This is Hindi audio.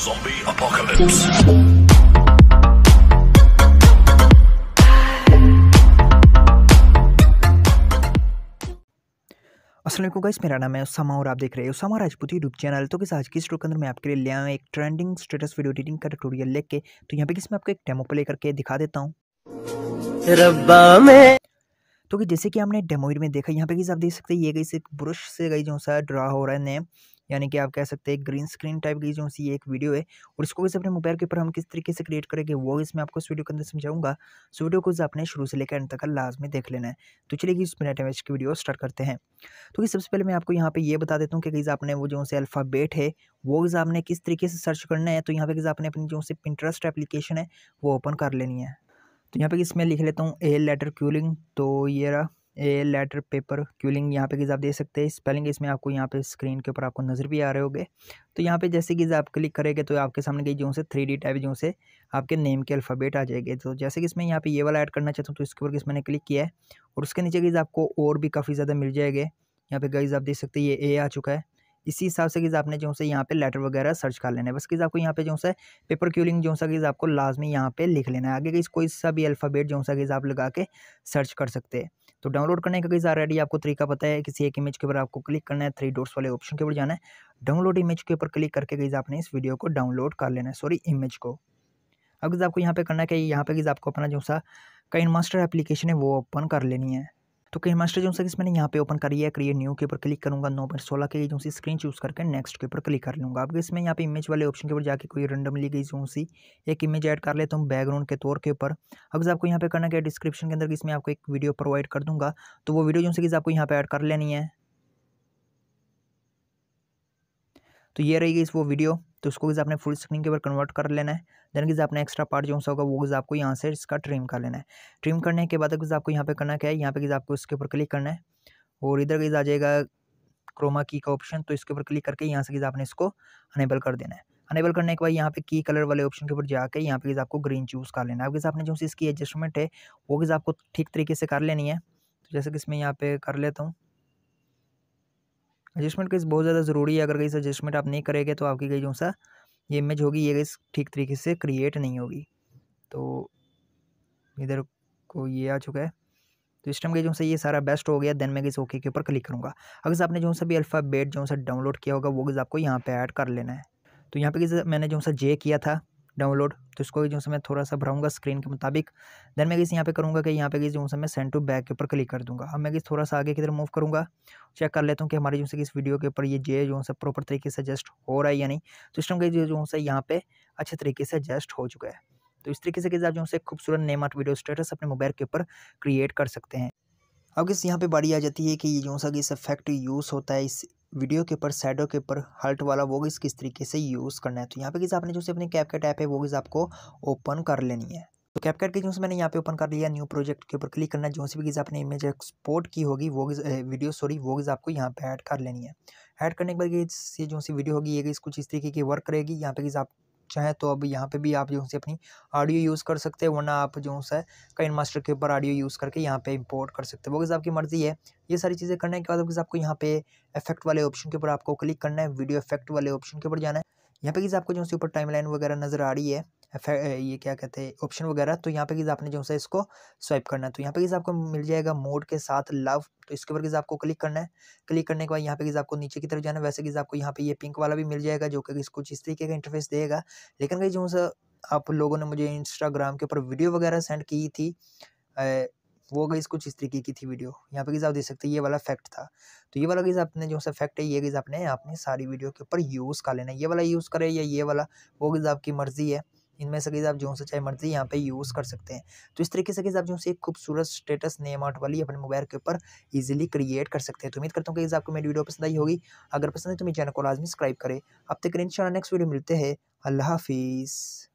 Zombie Apocalypse. असलम गाइस मेरा नाम है उसामा और आप देख रहे हैं उसामा राजपूत यूट्यूब चैनल तो किस आज की स्टोर के अंदर मैं आपके लिए लिया हूँ एक ट्रेंडिंग स्टेटस वीडियो एडिटिंग का ट्यूटोरियल लेके तो यहाँ पे किस मैं आपको एक डेमो प्ले करके दिखा देता हूँ तो कि जैसे कि हमने डेमोइड में देखा यहाँ पे किस आप देख सकते हैं ये गई से ब्रश से गई जो सा ड्रा हो रहा है नेम यानी कि आप कह सकते हैं ग्रीन स्क्रीन टाइप की जो सी एक वीडियो है और इसको कैसे अपने मोबाइल के ऊपर हम किस तरीके से क्रिएट करेंगे वो इसमें आपको इस वीडियो के अंदर समझाऊंगा सो वीडियो को आपने शुरू से लेकर अंत तक लाजमी देख लेना है तो चलिए इस मिनट में इसकी वीडियो स्टार्ट करते हैं तो सबसे पहले मैं आपको यहाँ पर ये बता देता हूँ कि आपने वो जो अल्फ़ाबेट है वो आपने किस तरीके से सर्च करना है तो यहाँ पर आपने अपनी जो से एप्लीकेशन है वो ओपन कर लेनी है तो यहाँ पे इसमें लिख लेता हूँ ए लेटर क्यूलिंग तो ये रहा ए लेटर पेपर क्यूलिंग यहाँ पे गिज़ आप देख सकते हैं स्पेलिंग इसमें आपको यहाँ पे स्क्रीन के ऊपर आपको नज़र भी आ रहे होंगे तो यहाँ पे जैसे कि आप क्लिक करेंगे तो आपके सामने की जो से थ्री डी टाइप जो से आपके नेम के अल्फ़ाबेट आ जाएंगे तो जैसे कि इसमें यहाँ पे ये वाला ऐड करना चाहता हूँ तो इसके ऊपर किस मैंने क्लिक किया है और उसके नीचे गिज़ आपको और भी काफ़ी ज़्यादा मिल जाएंगे यहाँ पे गाइज आप देख सकते हैं ये ए आ चुका है इसी हिसाब से कि आपने जो से यहाँ पे लेटर वगैरह सर्च कर लेना है बस गिज़ आपको यहाँ पे जो सा पेपर क्यूलिंग जो सा आपको लाजमी यहाँ पे लिख लेना है आगे कि कोई सा भी अल्फ़ाबेट जो सा आप लगा के सर्च कर सकते हैं तो डाउनलोड करने का कई ऑलरेडी आपको तरीका पता है किसी एक इमेज के ऊपर आपको क्लिक करना है थ्री डॉट्स वाले ऑप्शन के ऊपर जाना है डाउनलोड इमेज के ऊपर क्लिक करके गई आपने इस वीडियो को डाउनलोड कर लेना है सॉरी इमेज को अब आपको यहाँ पे करना है कि यहाँ पे गई आपको अपना जो सा काइन मास्टर एप्लीकेशन है वो ओपन कर लेनी है तो कहीं मास्टर जो सर्विस मैंने यहाँ पे ओपन करी है क्रिएट न्यू के ऊपर क्लिक करूँगा नौ पॉइंट सोलह के लिए जो सी स्क्रीन चूज़ करके नेक्स्ट के ऊपर क्लिक कर लूँगा अब इसमें यहाँ पे इमेज वाले ऑप्शन के ऊपर जाके कोई रेंडम ली गई जो सी एक इमेज ऐड कर लेता हूँ बैकग्राउंड के तौर के ऊपर अगर आपको यहाँ पे करना क्या डिस्क्रिप्शन के अंदर कि इसमें आपको एक वीडियो प्रोवाइड कर दूँगा तो वो वीडियो जो सी आपको यहाँ पर ऐड कर लेनी है तो ये रहेगी इस वो वीडियो तो उसको गिज़ आपने फुल स्क्रीन के ऊपर कन्वर्ट कर लेना है देन गिज़ आपने एक्स्ट्रा पार्ट जो होगा वो गिज़ आपको यहाँ से इसका ट्रिम कर लेना है ट्रिम करने के बाद गिज़ आपको यहाँ पे करना क्या है यहाँ पे गिज़ आपको इसके ऊपर क्लिक करना है और इधर गिज़ आ जाएगा क्रोमा की का ऑप्शन तो इसके ऊपर क्लिक करके यहाँ से गिज़ आपने इसको अनेबल कर देना है अनेबल करने के बाद यहाँ पे की कलर वाले ऑप्शन के ऊपर जाकर यहाँ पे गिज़ आपको ग्रीन चूज़ कर लेना है अब गिज़ आपने जो इसकी एडजस्टमेंट है वो गिज़ आपको ठीक तरीके से कर लेनी है तो जैसे कि इसमें यहाँ पे कर लेता हूँ एडजस्टमेंट केस बहुत ज़्यादा ज़रूरी है अगर कहीं एडजस्टमेंट आप नहीं करेंगे तो आपकी कहीं जो सा ये इमेज होगी ये गई ठीक तरीके से क्रिएट नहीं होगी तो इधर को ये आ चुका है तो इस टाइम के जो सा ये सारा बेस्ट हो गया देन मैं किस ओके के ऊपर क्लिक करूँगा अगर आपने जो सा भी अल्फ़ाबेट जो सा डाउनलोड किया होगा वो गज़ आपको यहाँ पर ऐड कर लेना है तो यहाँ पे किसी मैंने जो सा जे किया था डाउनलोड तो इसको जो मैं थोड़ा सा भराऊंगा स्क्रीन के मुताबिक देन मैं किसी यहाँ पे करूँगा कि यहाँ पे गई जो मैं सेंड टू बैक के ऊपर क्लिक कर दूँगा अब मैं किसी थोड़ा सा आगे की तरफ मूव करूँगा चेक कर लेता हूँ कि हमारे जो है इस वीडियो के ऊपर ये जे जो है प्रॉपर तरीके से एडजस्ट हो रहा है या नहीं तो इस टाइम जो है यहाँ पे अच्छे तरीके से एडजस्ट हो चुका है तो इस तरीके से किसी आप जो है खूबसूरत नेम आर्ट वीडियो स्टेटस अपने मोबाइल के ऊपर क्रिएट कर सकते हैं अब किस यहाँ पे बारी आ जाती है कि ये जो सा इस इफेक्ट यूज़ होता है इस वीडियो के ऊपर सैडो के ऊपर हल्ट वाला वोगिस किस तरीके से यूज़ करना है तो यहाँ पे किस आपने जो से अपने कैपकट ऐप है वोगिस आपको ओपन कर लेनी है तो कैपकेट की जो मैंने यहाँ पे ओपन कर लिया न्यू प्रोजेक्ट के ऊपर क्लिक करना जो भी किसी आपने इमेज एक्सपोर्ट की होगी वो वीडियो सॉरी वो आपको यहाँ पे ऐड कर लेनी है ऐड करने के बाद ये जो सी वीडियो होगी ये कुछ इस तरीके की वर्क करेगी यहाँ पे किसी आप अच्छा है तो अब यहाँ पे भी आप जो है अपनी ऑडियो यूज़ कर सकते हैं वरना आप जो है कहीं मास्टर के ऊपर ऑडियो यूज़ करके यहाँ पे इंपोर्ट कर सकते हो वो आपकी मर्ज़ी है ये सारी चीज़ें करने के बाद आपको यहाँ पे इफेक्ट वाले ऑप्शन के ऊपर आपको क्लिक करना है वीडियो इफेक्ट वाले ऑप्शन के ऊपर जाना है यहाँ पे किसी आपको जो है ऊपर टाइम वगैरह नज़र आ रही है ये क्या कहते हैं ऑप्शन वगैरह तो यहाँ पे कि आपने जो सा इसको स्वाइप करना है तो यहाँ पे गिज आपको मिल जाएगा मोड के साथ लव तो इसके ऊपर गिज आपको क्लिक करना है क्लिक करने के बाद यहाँ पे गिज आपको नीचे की तरफ जाना है वैसे गिज आपको यहाँ पे ये पिंक वाला भी मिल जाएगा जो कि कुछ इस तरीके का इंटरफेस देगा लेकिन कहीं जो सा आप लोगों ने मुझे इंस्टाग्राम के ऊपर वीडियो वगैरह सेंड की थी वो गई कुछ इस तरीके की थी वीडियो यहाँ पे आप देख सकते हैं ये वाला फैक्ट था तो ये वाला गीज़ आपने जो सा फैक्ट है ये गीज़ आपने आपने सारी वीडियो के ऊपर यूज़ कर लेना ये वाला यूज़ करें या ये वाला वो गीज़ आपकी मर्ज़ी है इनमें से गई आप जो से चाहे मर्जी यहाँ पे यूज़ कर सकते हैं तो इस तरीके से गई आप जो से एक खूबसूरत स्टेटस नेम आउट वाली अपने मोबाइल के ऊपर ईजिली क्रिएट कर सकते हैं तो उम्मीद करता हूँ कि आपको मेरी वीडियो पसंद आई होगी अगर पसंद है तो मेरे चैनल को लाजमी सब्सक्राइब करें अब तक इन नेक्स्ट वीडियो मिलते हैं अल्लाह हाफिज़